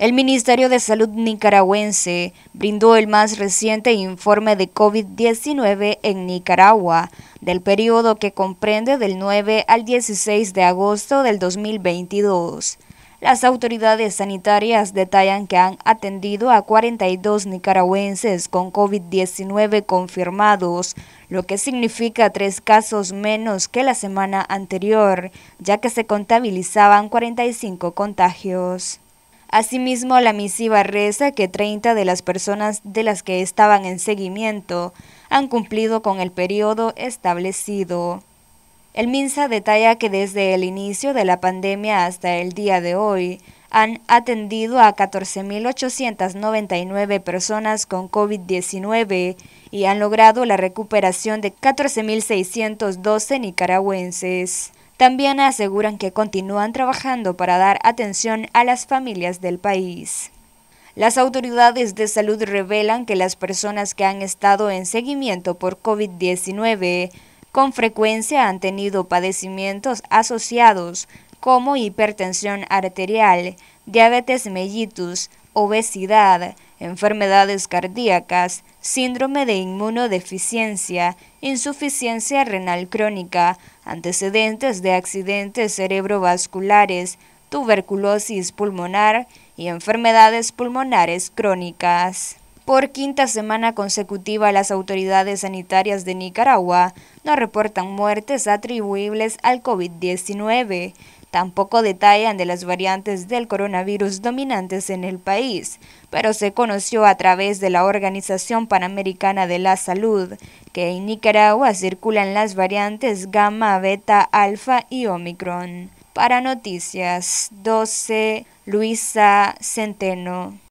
El Ministerio de Salud nicaragüense brindó el más reciente informe de COVID-19 en Nicaragua del periodo que comprende del 9 al 16 de agosto del 2022. Las autoridades sanitarias detallan que han atendido a 42 nicaragüenses con COVID-19 confirmados, lo que significa tres casos menos que la semana anterior, ya que se contabilizaban 45 contagios. Asimismo, la misiva reza que 30 de las personas de las que estaban en seguimiento han cumplido con el periodo establecido. El MINSA detalla que desde el inicio de la pandemia hasta el día de hoy han atendido a 14.899 personas con COVID-19 y han logrado la recuperación de 14.612 nicaragüenses. También aseguran que continúan trabajando para dar atención a las familias del país. Las autoridades de salud revelan que las personas que han estado en seguimiento por COVID-19 con frecuencia han tenido padecimientos asociados como hipertensión arterial, diabetes mellitus, obesidad, enfermedades cardíacas, síndrome de inmunodeficiencia, insuficiencia renal crónica, antecedentes de accidentes cerebrovasculares, tuberculosis pulmonar y enfermedades pulmonares crónicas. Por quinta semana consecutiva, las autoridades sanitarias de Nicaragua no reportan muertes atribuibles al COVID-19. Tampoco detallan de las variantes del coronavirus dominantes en el país, pero se conoció a través de la Organización Panamericana de la Salud que en Nicaragua circulan las variantes gamma, beta, alfa y omicron. Para Noticias 12, Luisa Centeno.